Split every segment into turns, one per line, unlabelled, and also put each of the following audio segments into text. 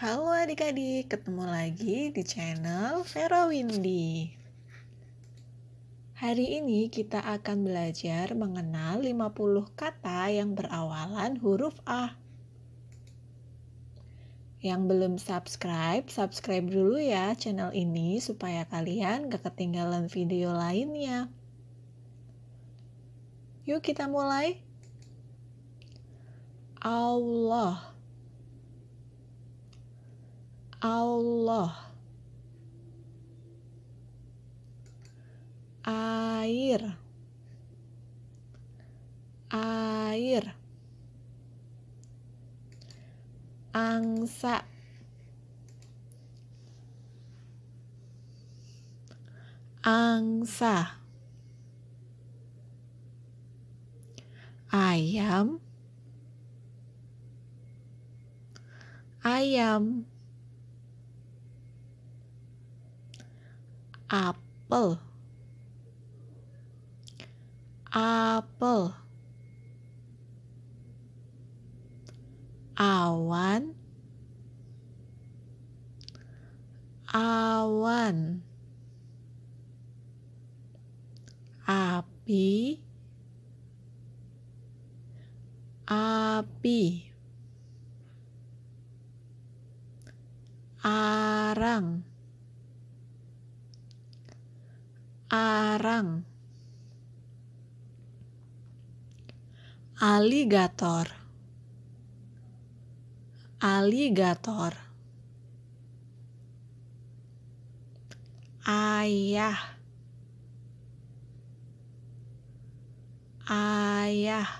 Halo adik-adik, ketemu lagi di channel Vera Windy. Hari ini kita akan belajar mengenal 50 kata yang berawalan huruf A. Yang belum subscribe, subscribe dulu ya channel ini supaya kalian gak ketinggalan video lainnya. Yuk kita mulai. Allah Allah air air angsa angsa ayam ayam apel apel awan awan api api arang arang aligator aligator ayah ayah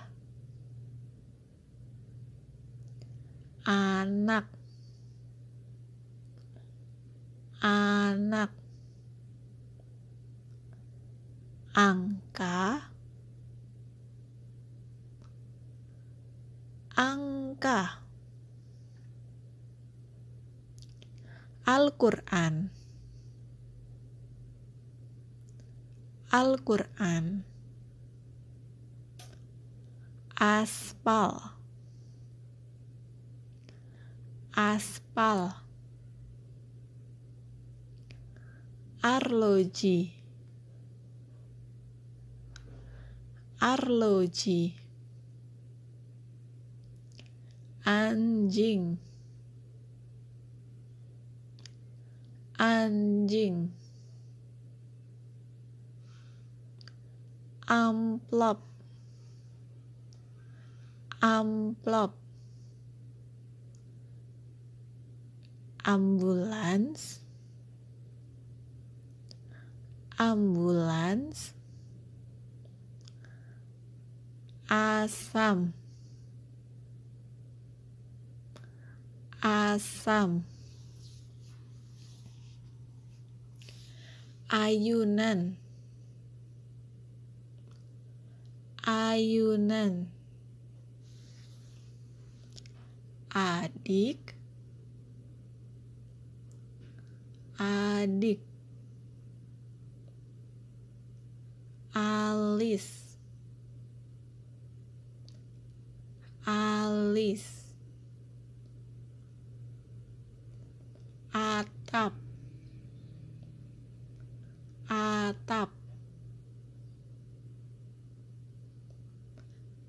anak anak angka angka Al-Qur'an Al-Qur'an aspal aspal arloji arloji anjing anjing amplop amplop ambulans ambulans asam asam ayunan ayunan adik adik alis garis atap atap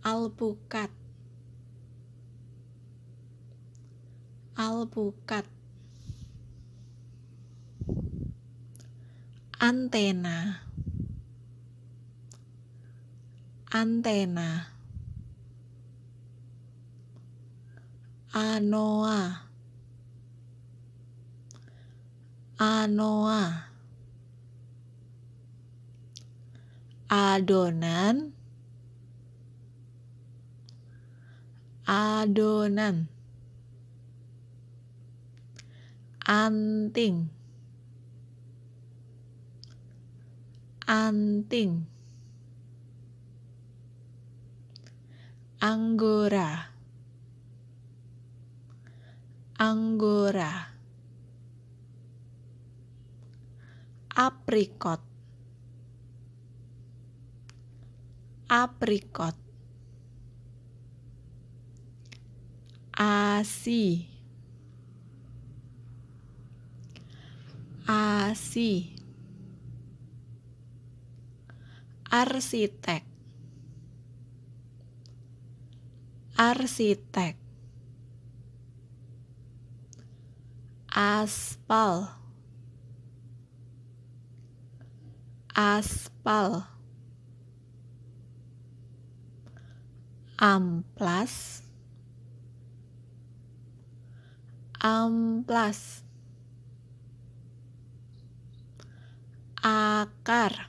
alpukat alpukat antena antena anoa anoa adonan adonan anting anting anggora Anggora Apricot Apricot Asi Asi Arsitek Arsitek aspal aspal amplas amplas akar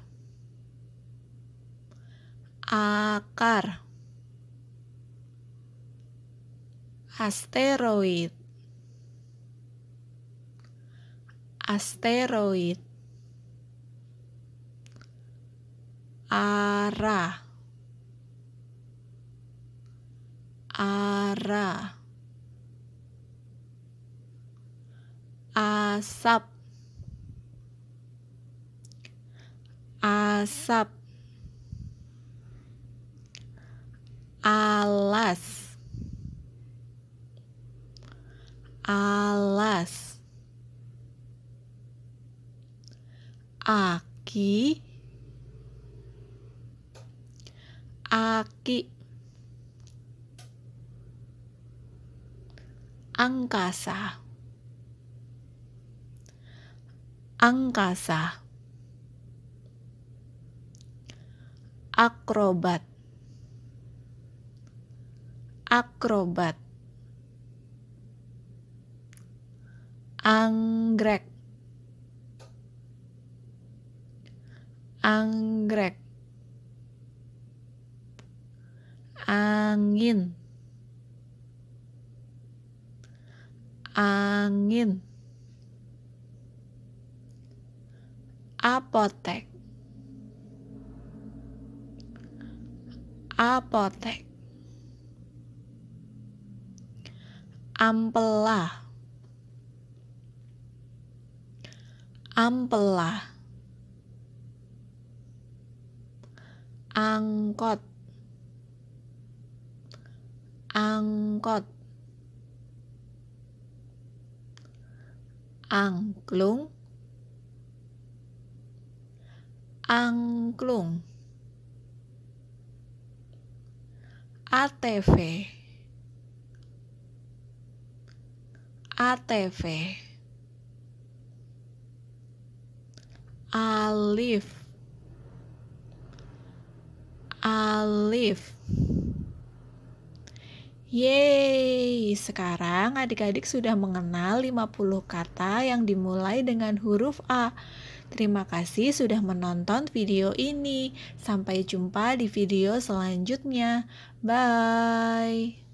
akar asteroid asteroid ara, ara, asap asap aki aki angkasa angkasa akrobat akrobat anggrek anggrek angin angin apotek apotek ampela ampela angkot angkot angklung angklung ATV ATV Alif alif. Yeay, sekarang adik-adik sudah mengenal 50 kata yang dimulai dengan huruf A. Terima kasih sudah menonton video ini. Sampai jumpa di video selanjutnya. Bye.